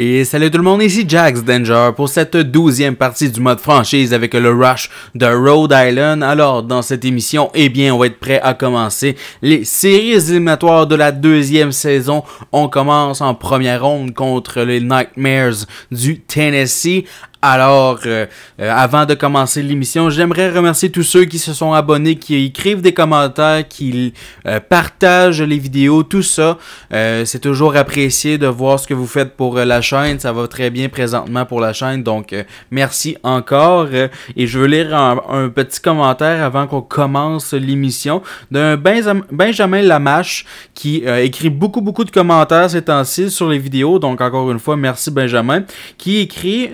Et salut tout le monde, ici Jax Danger pour cette douzième partie du mode franchise avec le rush de Rhode Island. Alors dans cette émission, eh bien on va être prêt à commencer les séries éliminatoires de la deuxième saison. On commence en première ronde contre les Nightmares du Tennessee. Alors, euh, euh, avant de commencer l'émission, j'aimerais remercier tous ceux qui se sont abonnés, qui écrivent des commentaires, qui euh, partagent les vidéos, tout ça. c'est toujours apprécié de voir ce que vous faites pour la chaîne. Ça va très bien présentement pour la chaîne, donc merci encore. et je veux lire un, petit commentaire avant qu'on commence l'émission d'un Benjamin Lamache qui écrit beaucoup, beaucoup de commentaires ces temps-ci sur les vidéos. Donc, encore une fois, merci Benjamin, qui écrit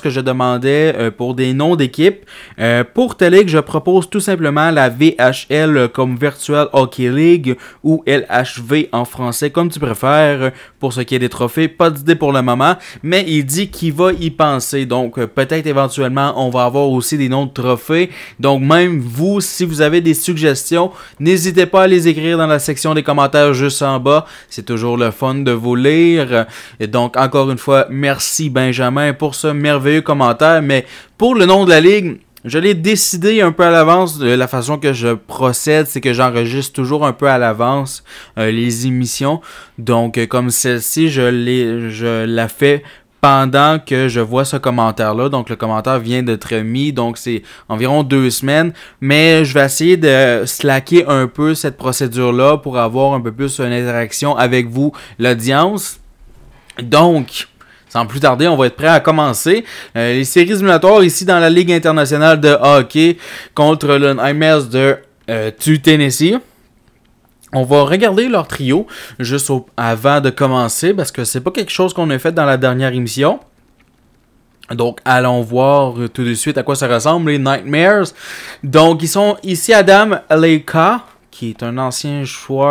que je demandais euh, pour des noms d'équipe euh, pour TELIC je propose tout simplement la VHL comme Virtual Hockey League ou LHV en français, comme tu préfères. Pour ce qui est des trophées, pas d'idée pour le moment, mais il dit qu'il va y penser. Donc, peut-être éventuellement, on va avoir aussi des noms de trophées. Donc, même vous, si vous avez des suggestions, n'hésitez pas à les écrire dans la section des commentaires juste en bas. C'est toujours le fun de vous lire. Et donc, encore une fois, merci Benjamin pour ce merveilleux commentaire commentaires, mais pour le nom de la ligue, je l'ai décidé un peu à l'avance. Euh, la façon que je procède, c'est que j'enregistre toujours un peu à l'avance euh, les émissions. Donc, euh, comme celle-ci, je, je la fais pendant que je vois ce commentaire-là. Donc, le commentaire vient d'être mis, donc c'est environ deux semaines. Mais je vais essayer de slacker un peu cette procédure-là pour avoir un peu plus une interaction avec vous, l'audience. Donc, sans plus tarder, on va être prêt à commencer. Euh, les séries éliminatoires ici dans la Ligue internationale de hockey contre le Nightmares de euh, Tennessee. On va regarder leur trio juste avant de commencer parce que c'est pas quelque chose qu'on a fait dans la dernière émission. Donc, allons voir euh, tout de suite à quoi ça ressemble les Nightmares. Donc, ils sont ici Adam Leika, qui est un ancien choix,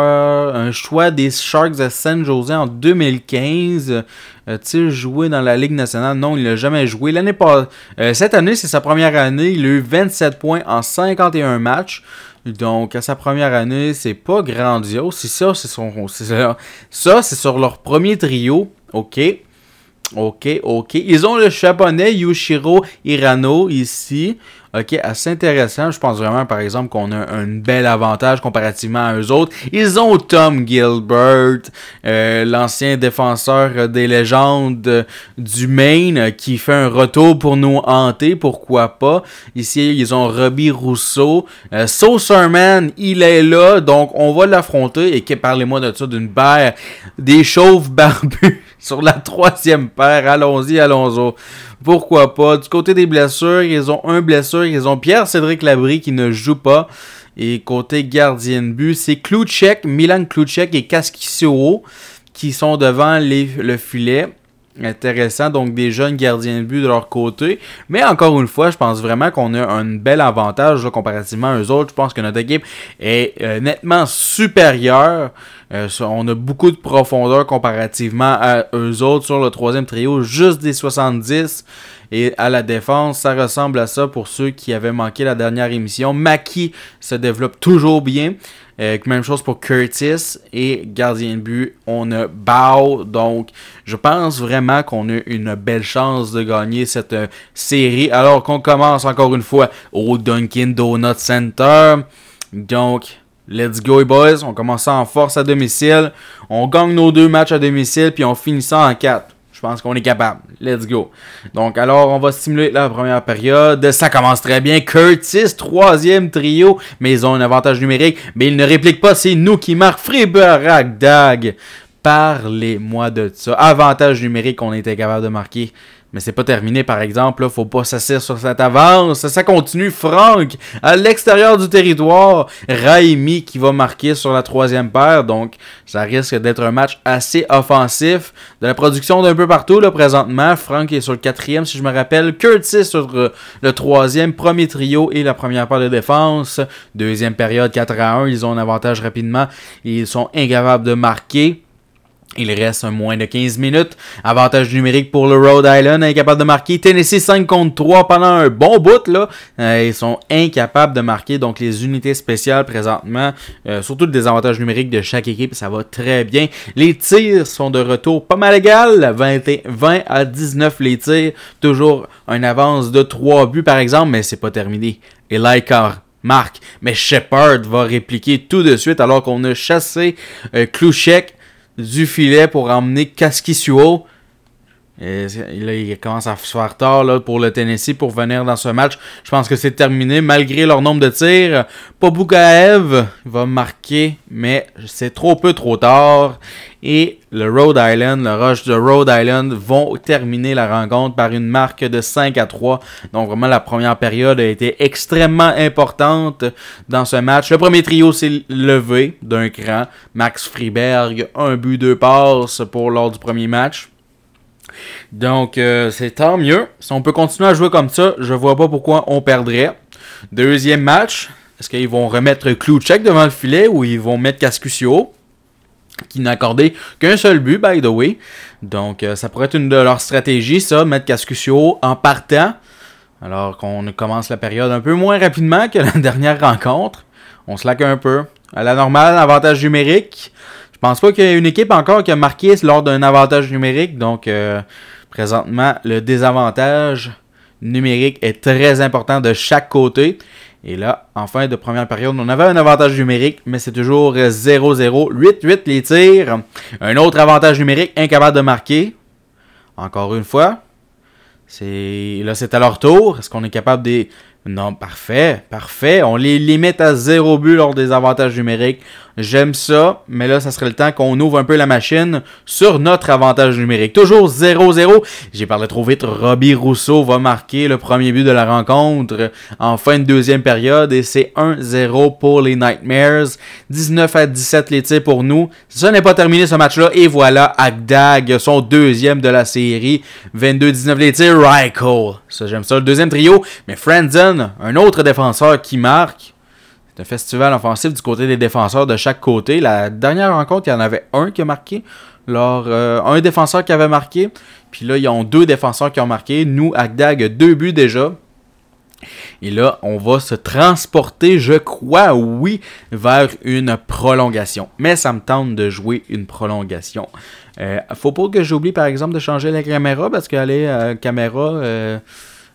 un choix des Sharks de San Jose en 2015. Euh, a-t-il joué dans la Ligue nationale? Non, il n'a jamais joué. L'année pas, euh, cette année, c'est sa première année. Il a eu 27 points en 51 matchs. Donc, à sa première année, c'est pas grandiose. Si ça, c'est son, ça, c'est sur leur premier trio. OK. OK, OK. Ils ont le japonais Yushiro Hirano ici. OK, assez intéressant. Je pense vraiment, par exemple, qu'on a un, bel avantage comparativement à eux autres. Ils ont Tom Gilbert, euh, l'ancien défenseur des légendes du Maine, qui fait un retour pour nous hanter, pourquoi pas. Ici, ils ont Robbie Rousseau. Euh, Saucerman, il est là, donc on va l'affronter. Et parlez-moi de ça, d'une paire des chauves barbus sur la troisième paire. Allons-y, allons-y. Pourquoi pas? Du côté des blessures, ils ont un blessure. Ils ont Pierre-Cédric Labry qui ne joue pas. Et côté gardien de but, c'est Klouchek, Milan Kluczek et Kaskisio qui sont devant le filet intéressant, donc des jeunes gardiens de but de leur côté. Mais encore une fois, je pense vraiment qu'on a un bel avantage comparativement à eux autres. Je pense que notre équipe est euh, nettement supérieure. Euh, on a beaucoup de profondeur comparativement à eux autres sur le troisième trio, juste des 70. Et à la défense, ça ressemble à ça pour ceux qui avaient manqué la dernière émission. Maki se développe toujours bien. Euh, même chose pour Curtis et gardien de but, on a Bao. Donc, je pense vraiment qu'on a une belle chance de gagner cette euh, série. Alors qu'on commence encore une fois au Dunkin Donut Center. Donc, let's go, boys. On commence en force à domicile. On gagne nos deux matchs à domicile, puis on finit ça en 4. Je pense qu'on est capable. Let's go. Donc, alors, on va stimuler la première période. Ça commence très bien. Curtis, troisième trio. Mais ils ont un avantage numérique. Mais ils ne répliquent pas. C'est nous qui marquons. ragdag Dag. Parlez-moi de ça. Avantage numérique, on était capable de marquer. Mais c'est pas terminé, par exemple. Là, faut pas s'asseoir sur cette avance. Ça continue. Franck, à l'extérieur du territoire. Raimi qui va marquer sur la troisième paire. Donc, ça risque d'être un match assez offensif. De la production d'un peu partout, là, présentement. Franck est sur le quatrième, si je me rappelle. Curtis sur euh, le troisième. Premier trio et la première paire de défense. Deuxième période, 4 à 1. Ils ont un avantage rapidement. Ils sont incapables de marquer. Il reste un moins de 15 minutes. Avantage numérique pour le Rhode Island, incapable de marquer. Tennessee 5 contre 3 pendant un bon bout. Là. Euh, ils sont incapables de marquer. Donc les unités spéciales présentement, euh, surtout le désavantage numérique de chaque équipe, ça va très bien. Les tirs sont de retour pas mal égal. 20, à 19 les tirs. Toujours une avance de 3 buts par exemple, mais c'est pas terminé. Et Lycor marque. Mais Shepard va répliquer tout de suite alors qu'on a chassé euh, du filet pour emmener Kaskisuo il commence à se faire tard là, pour le Tennessee pour venir dans ce match. Je pense que c'est terminé malgré leur nombre de tirs. Pabukaev va marquer, mais c'est trop peu trop tard. Et le Rhode Island, le rush de Rhode Island vont terminer la rencontre par une marque de 5 à 3. Donc vraiment la première période a été extrêmement importante dans ce match. Le premier trio s'est levé d'un cran. Max Friberg, un but, deux passes pour lors du premier match. Donc, euh, c'est tant mieux. Si on peut continuer à jouer comme ça, je vois pas pourquoi on perdrait. Deuxième match, est-ce qu'ils vont remettre Clouchek devant le filet ou ils vont mettre Cascucio qui n'a accordé qu'un seul but, by the way. Donc, euh, ça pourrait être une de leurs stratégies, ça, mettre cascucio en partant, alors qu'on commence la période un peu moins rapidement que la dernière rencontre. On se laque un peu. À la normale, avantage numérique, je pense pas qu'il y ait une équipe encore qui a marqué lors d'un avantage numérique. Donc, euh, présentement, le désavantage numérique est très important de chaque côté. Et là, en fin de première période, on avait un avantage numérique, mais c'est toujours 0-0. 8-8 les tirs. Un autre avantage numérique, incapable de marquer. Encore une fois. Là, c'est à leur tour. Est-ce qu'on est capable des. Non, parfait, parfait. On les limite à 0 but lors des avantages numériques. J'aime ça, mais là, ça serait le temps qu'on ouvre un peu la machine sur notre avantage numérique. Toujours 0-0. J'ai parlé trop vite. Robbie Rousseau va marquer le premier but de la rencontre en fin de deuxième période et c'est 1-0 pour les Nightmares. 19 à 17 les pour nous. Ça n'est pas terminé ce match-là et voilà Agdag, son deuxième de la série. 22-19 les tirs. Ryko. Ça, j'aime ça. Le deuxième trio. Mais Franzen, un autre défenseur qui marque un festival offensif du côté des défenseurs de chaque côté. La dernière rencontre, il y en avait un qui a marqué. Alors, euh, un défenseur qui avait marqué. Puis là, ils ont deux défenseurs qui ont marqué. Nous, Agdag, deux buts déjà. Et là, on va se transporter, je crois, oui, vers une prolongation. Mais ça me tente de jouer une prolongation. Euh, faut pas que j'oublie, par exemple, de changer la caméra parce qu'elle est euh, caméra. Euh,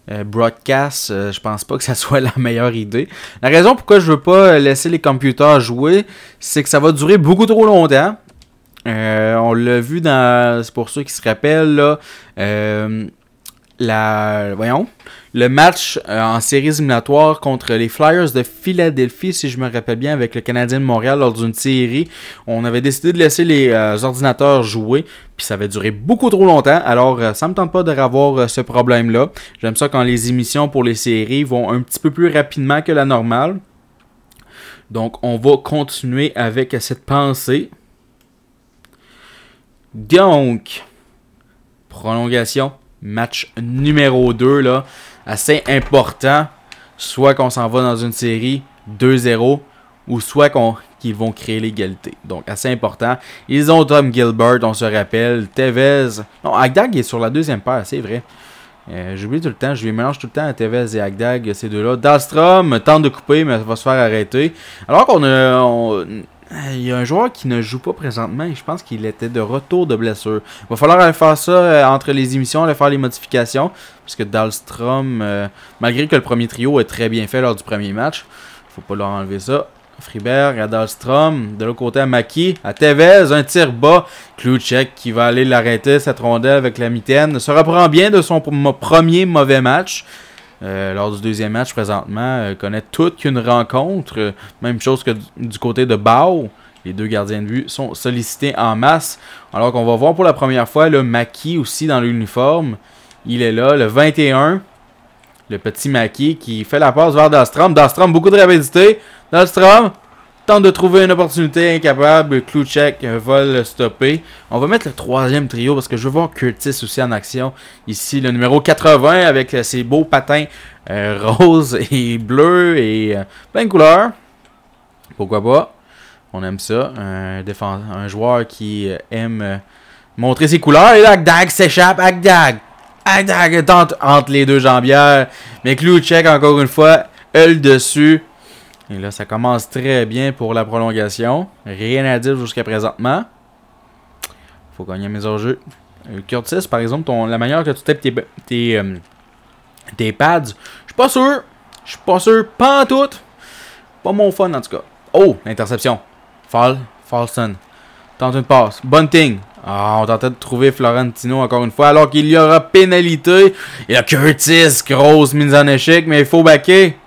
euh, broadcast, euh, je pense pas que ça soit la meilleure idée. La raison pourquoi je veux pas laisser les computers jouer, c'est que ça va durer beaucoup trop longtemps. Euh, on l'a vu dans. C'est pour ceux qui se rappellent, là, la, voyons, le match euh, en série éliminatoire contre les Flyers de Philadelphie, si je me rappelle bien, avec le Canadien de Montréal lors d'une série. On avait décidé de laisser les euh, ordinateurs jouer, puis ça avait duré beaucoup trop longtemps. Alors, euh, ça me tente pas de revoir ce problème-là. J'aime ça quand les émissions pour les séries vont un petit peu plus rapidement que la normale. Donc, on va continuer avec cette pensée. Donc, prolongation match numéro 2, là, assez important. Soit qu'on s'en va dans une série 2-0, ou soit qu'on qu'ils vont créer l'égalité. Donc, assez important. Ils ont Tom Gilbert, on se rappelle. Tevez. Non, Agdag est sur la deuxième paire, c'est vrai. Euh, j'oublie tout le temps, je lui mélange tout le temps à Tevez et Agdag, ces deux-là. Dalstrom tente de couper, mais ça va se faire arrêter. Alors qu'on a. Il euh, y a un joueur qui ne joue pas présentement et je pense qu'il était de retour de blessure. Il va falloir aller faire ça euh, entre les émissions, aller faire les modifications. Puisque Dahlstrom, euh, malgré que le premier trio est très bien fait lors du premier match, faut pas leur enlever ça. Friberg à Dahlstrom, de l'autre côté à Maki, à Tevez, un tir bas. Klucek qui va aller l'arrêter, cette rondelle avec la mitaine. Se reprend bien de son premier mauvais match. Euh, lors du deuxième match présentement, euh, connaît toute une rencontre. Euh, même chose que du côté de Bao. Les deux gardiens de vue sont sollicités en masse. Alors qu'on va voir pour la première fois le Maki aussi dans l'uniforme. Il est là, le 21. Le petit Maki qui fait la passe vers Dastram, Dastrom, beaucoup de rapidité. Dostrom! Tente de trouver une opportunité, incapable. va le stopper. On va mettre le troisième trio parce que je veux voir Curtis aussi en action. Ici, le numéro 80 avec euh, ses beaux patins euh, roses et bleus et euh, plein de couleurs. Pourquoi pas? On aime ça. Un, un joueur qui aime montrer ses couleurs. Et là, Agdag s'échappe. Agdag! Agdag est entre les deux jambières. Mais Kluchek, encore une fois, elle dessus. Et là, ça commence très bien pour la prolongation. Rien à dire jusqu'à présentement. Faut gagner mes enjeux. Euh, Curtis, par exemple, la manière que tu tapes euh, tes, pads, je suis pas sûr. Je suis pas sûr. Pas en tout. Pas mon fun, en tout cas. Oh, l'interception. Fall. Falson. Tente une passe. Bonne Ah, on tentait de trouver Florentino encore une fois, alors qu'il y aura pénalité. Et y a Curtis, grosse mise en échec, mais il faut backer.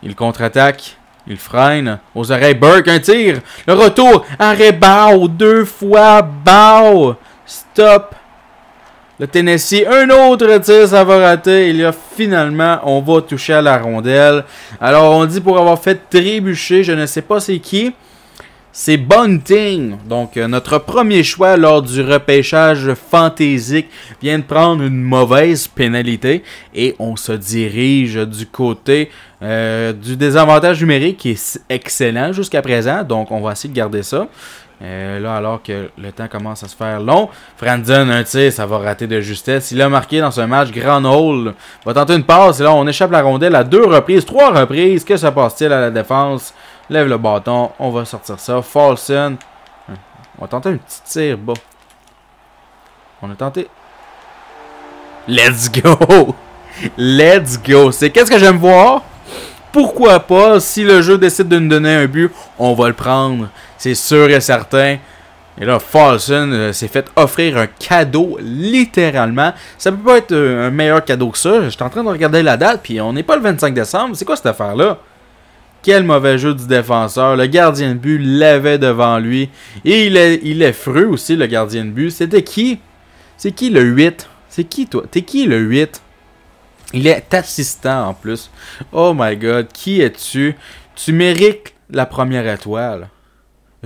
Il contre-attaque. Il freine aux oreilles Burke, un tir. Le retour, arrêt Bao, deux fois Bao. Stop. Le Tennessee, un autre tir, ça va rater. Et là, finalement, on va toucher à la rondelle. Alors, on dit pour avoir fait trébucher, je ne sais pas c'est qui c'est Bunting. Donc, euh, notre premier choix lors du repêchage fantaisique vient de prendre une mauvaise pénalité et on se dirige du côté euh, du désavantage numérique qui est excellent jusqu'à présent. Donc, on va essayer de garder ça. Euh, là, alors que le temps commence à se faire long, Franzen, un tir, ça va rater de justesse. Il a marqué dans ce match, grand hole. Va tenter une passe et là, on échappe la rondelle à deux reprises, trois reprises. Que se passe-t-il à la défense? Lève le bâton. On va sortir ça. Falson. On va tenter un petit tir On a tenté. Let's go! Let's go! C'est qu'est-ce que j'aime voir? Pourquoi pas? Si le jeu décide de nous donner un but, on va le prendre. C'est sûr et certain. Et là, Falson euh, s'est fait offrir un cadeau, littéralement. Ça peut pas être euh, un meilleur cadeau que ça. J'étais en train de regarder la date, puis on n'est pas le 25 décembre. C'est quoi cette affaire-là? Quel mauvais jeu du défenseur. Le gardien de but l'avait devant lui. Et il est, il fru aussi, le gardien de but. C'était qui C'est qui le 8 C'est qui toi T'es qui le 8 Il est assistant en plus. Oh my god, qui es-tu Tu mérites la première étoile.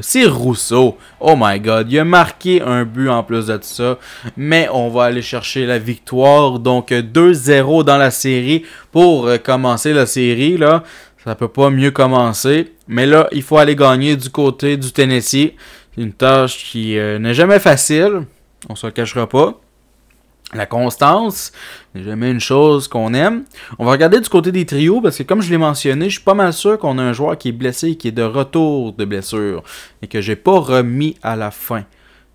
C'est Rousseau. Oh my god, il a marqué un but en plus de ça. Mais on va aller chercher la victoire. Donc 2-0 dans la série pour euh, commencer la série. là. Ça peut pas mieux commencer. Mais là, il faut aller gagner du côté du Tennessee. C'est une tâche qui euh, n'est jamais facile. On se cachera pas. La constance n'est jamais une chose qu'on aime. On va regarder du côté des trios parce que comme je l'ai mentionné, je suis pas mal sûr qu'on a un joueur qui est blessé qui est de retour de blessure et que j'ai pas remis à la fin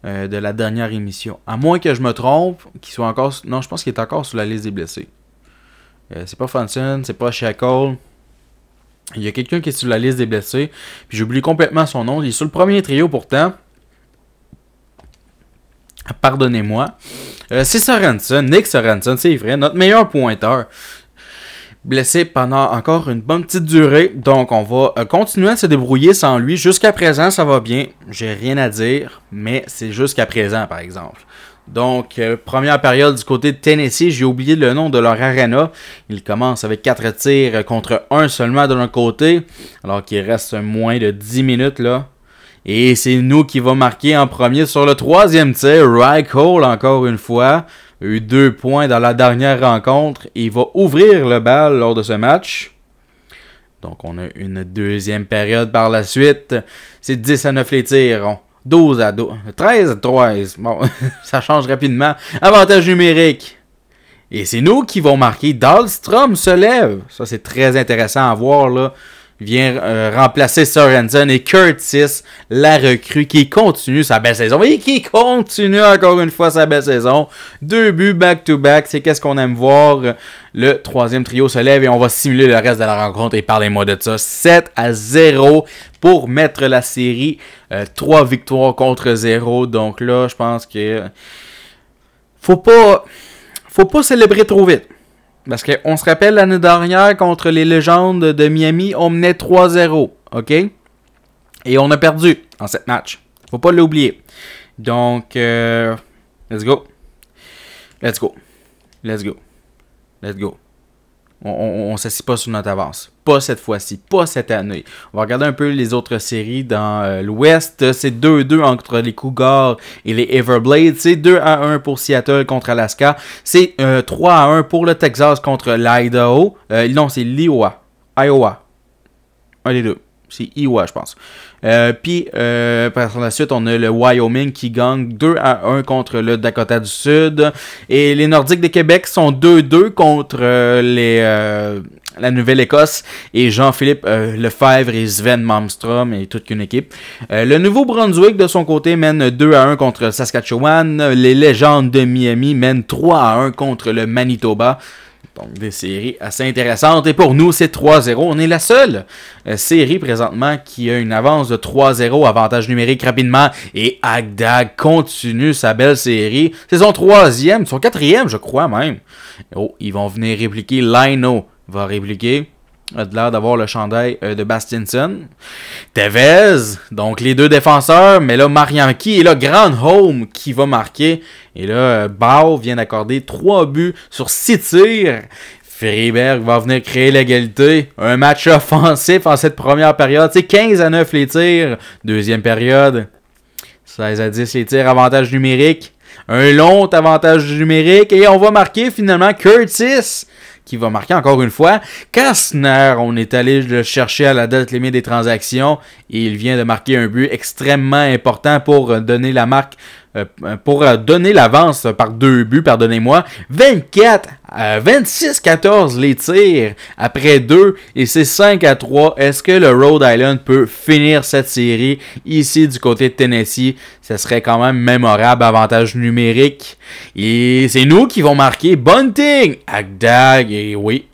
euh, de la dernière émission. À moins que je me trompe, qu'il soit encore non, je pense qu'il est encore sur la liste des blessés. Euh, c'est pas Fanson, c'est pas Shackle. Il y a quelqu'un qui est sur la liste des blessés. Puis j'oublie complètement son nom. Il est sur le premier trio pourtant. Pardonnez-moi. Euh, c'est Sorensen, Nick Sorensen, c'est vrai, notre meilleur pointeur. Blessé pendant encore une bonne petite durée. Donc on va euh, continuer à se débrouiller sans lui. Jusqu'à présent, ça va bien. J'ai rien à dire. Mais c'est jusqu'à présent, par exemple. Donc, euh, première période du côté de Tennessee, j'ai oublié le nom de leur arena. Ils commencent avec 4 tirs contre 1 seulement de leur côté, alors qu'il reste moins de 10 minutes là. Et c'est nous qui va marquer en premier sur le troisième tir. Raghole, encore une fois, eu deux points dans la dernière rencontre. il va ouvrir le bal lors de ce match. Donc, on a une deuxième période par la suite. C'est 10 à 9 les tirs. 12 à 12. 13 à 13. Bon, ça change rapidement. Avantage numérique. Et c'est nous qui vont marquer. Dahlstrom se lève. Ça, c'est très intéressant à voir. Là vient remplacer euh, remplacer Sorensen et Curtis, la recrue, qui continue sa belle saison et qui continue encore une fois sa belle saison. Deux buts back-to-back, c'est qu'est-ce qu'on aime voir. Le troisième trio se lève et on va simuler le reste de la rencontre et parlez-moi de ça. 7 à 0 pour mettre la série. 3 euh, victoires contre 0. Donc là, je pense que faut pas faut pas célébrer trop vite. Parce qu'on se rappelle l'année dernière contre les légendes de Miami, on menait 3-0, OK? Et on a perdu dans cette match. Faut pas l'oublier. Donc, euh, let's go. Let's go. Let's go. Let's go. On ne s'assit pas sur notre avance. Pas cette fois-ci, pas cette année. On va regarder un peu les autres séries dans euh, l'Ouest. C'est 2-2 entre les Cougars et les Everblades. C'est 2 1 pour Seattle contre Alaska. C'est 3 euh, 1 pour le Texas contre l'Idaho. Euh, non, c'est l'Iowa. Iowa. Un des deux. C'est Iowa, e je pense. Euh, puis, euh, par la suite, on a le Wyoming qui gagne 2 à 1 contre le Dakota du Sud. Et les Nordiques de Québec sont 2-2 contre euh, la Nouvelle-Écosse et Jean-Philippe Lefebvre et Sven Malmstrom et toute une équipe. le Nouveau-Brunswick, de son côté, mène 2 à 1 contre Saskatchewan. Les Légendes de Miami mènent 3 à 1 contre le Manitoba. Donc, des séries assez intéressantes. Et pour nous, c'est 3-0. On est la seule euh, série présentement qui a une avance de 3-0, avantage numérique rapidement. Et Agdag continue sa belle série. C'est son troisième, son quatrième, je crois même. Oh, ils vont venir répliquer. Lino va répliquer a l'air d'avoir le chandail euh, de Bastinson. Tevez, donc les deux défenseurs, mais là Marianki et là Home qui va marquer. Et là, euh, Bao vient d'accorder trois buts sur six tirs. Freiberg va venir créer l'égalité. Un match offensif en cette première période. C'est 15 à 9 les tirs. Deuxième période. 16 à 10 les tirs. Avantage numérique. Un long avantage numérique. Et on va marquer finalement Curtis qui va marquer encore une fois. Kastner, on est allé le chercher à la date limite des transactions et il vient de marquer un but extrêmement important pour euh, donner la marque euh, pour euh, donner l'avance par deux buts, pardonnez-moi. 24 26-14 les tirs après 2 et c'est 5 à 3. Est-ce que le Rhode Island peut finir cette série ici du côté de Tennessee? Ce serait quand même mémorable, avantage numérique. Et c'est nous qui vont marquer Bunting, Agdag, et oui,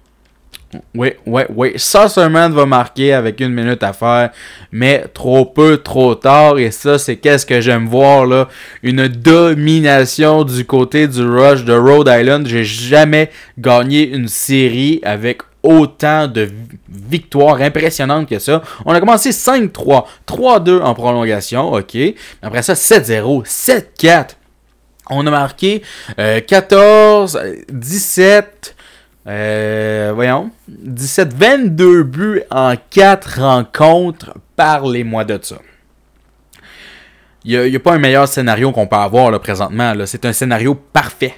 oui, oui, oui. seulement va marquer avec une minute à faire, mais trop peu, trop tard. Et ça, c'est qu'est-ce que j'aime voir là. Une domination du côté du Rush de Rhode Island. J'ai jamais gagné une série avec autant de victoires impressionnantes que ça. On a commencé 5-3, 3-2 en prolongation, ok. Après ça, 7-0, 7-4. On a marqué 14, euh, 17, euh, voyons. 17, 22 buts en 4 rencontres. Parlez-moi de ça. Il n'y a, pas un meilleur scénario qu'on peut avoir présentement. Là. C'est un scénario parfait.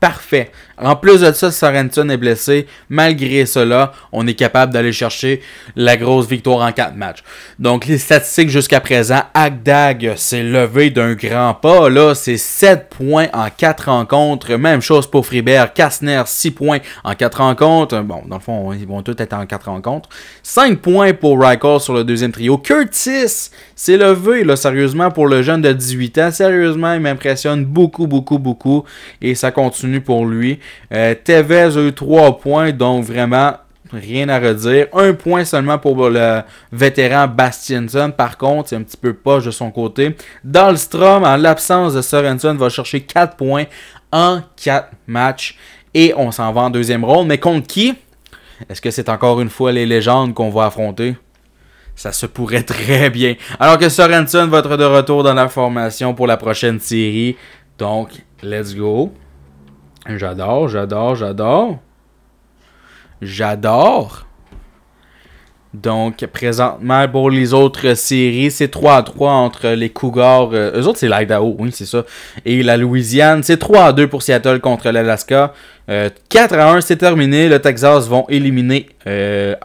Parfait. En plus de ça, Sorensen est blessé. Malgré cela, on est capable d'aller chercher la grosse victoire en quatre matchs. Donc, les statistiques jusqu'à présent, Agdag s'est levé d'un grand pas. Là, c'est 7 points en quatre rencontres. Même chose pour Fribert. Kastner, 6 points en quatre rencontres. Bon, dans le fond, ils vont tous être en quatre rencontres. 5 points pour Ryker sur le deuxième trio. Curtis s'est levé, là, sérieusement, pour le jeune de 18 ans. Sérieusement, il m'impressionne beaucoup, beaucoup, beaucoup. Et ça continue pour lui. Euh, Tevez a eu 3 points, donc vraiment rien à redire. Un point seulement pour le vétéran Bastienson Par contre, c'est un petit peu poche de son côté. Dahlstrom, en l'absence de Sorensen, va chercher 4 points en 4 matchs. Et on s'en va en deuxième rôle Mais contre qui Est-ce que c'est encore une fois les légendes qu'on va affronter ça se pourrait très bien. Alors que Sorensen va être de retour dans la formation pour la prochaine série. Donc, let's go. J'adore, j'adore, j'adore. J'adore. Donc, présentement, pour les autres séries, c'est 3 à 3 entre les Cougars. Euh, eux autres, c'est l'Idaho, oui, c'est ça. Et la Louisiane. C'est 3 à 2 pour Seattle contre l'Alaska. 4 euh, à 1, c'est terminé. Le Texas vont éliminer euh,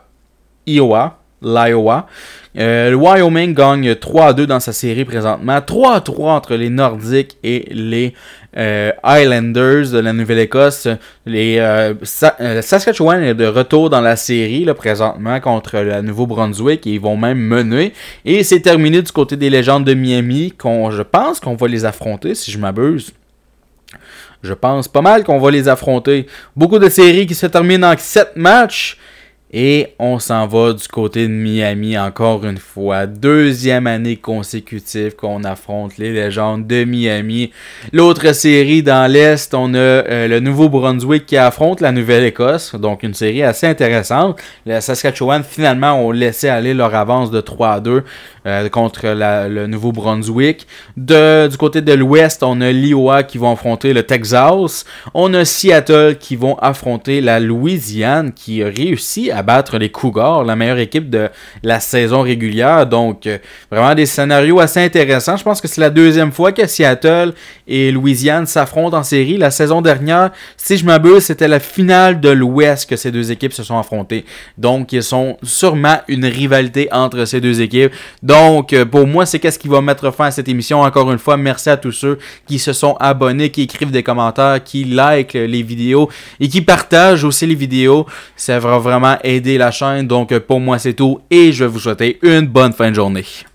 Iowa, l'Iowa. le Wyoming gagne 3 à 2 dans sa série présentement. 3 à 3 entre les Nordiques et les euh, Highlanders de la Nouvelle-Écosse. Les euh, euh, Saskatchewan est de retour dans la série là, présentement contre le Nouveau-Brunswick. et Ils vont même mener. Et c'est terminé du côté des légendes de Miami. je pense qu'on va les affronter, si je m'abuse. Je pense pas mal qu'on va les affronter. Beaucoup de séries qui se terminent en 7 matchs. Et on s'en va du côté de Miami encore une fois. Deuxième année consécutive qu'on affronte les légendes de Miami. L'autre série dans l'Est, on a euh, le Nouveau-Brunswick qui affronte la Nouvelle-Écosse. Donc une série assez intéressante. les Saskatchewan finalement ont laissé aller leur avance de 3 à 2 euh, contre le Nouveau-Brunswick. Du côté de l'Ouest, on a l'Iowa qui vont affronter le Texas. On a Seattle qui vont affronter la Louisiane qui réussit à battre les Cougars, la meilleure équipe de la saison régulière. Donc, euh, vraiment des scénarios assez intéressants. Je pense que c'est la deuxième fois que Seattle et Louisiane s'affrontent en série. La saison dernière, si je m'abuse, c'était la finale de l'Ouest que ces deux équipes se sont affrontées. Donc, ils sont sûrement une rivalité entre ces deux équipes. Donc, euh, pour moi, c'est qu'est-ce qui va mettre fin à cette émission. Encore une fois, merci à tous ceux qui se sont abonnés, qui écrivent des commentaires, qui likent les vidéos et qui partagent aussi les vidéos. Ça va vraiment être aider la chaîne. Donc pour moi c'est tout et je vais vous souhaiter une bonne fin de journée.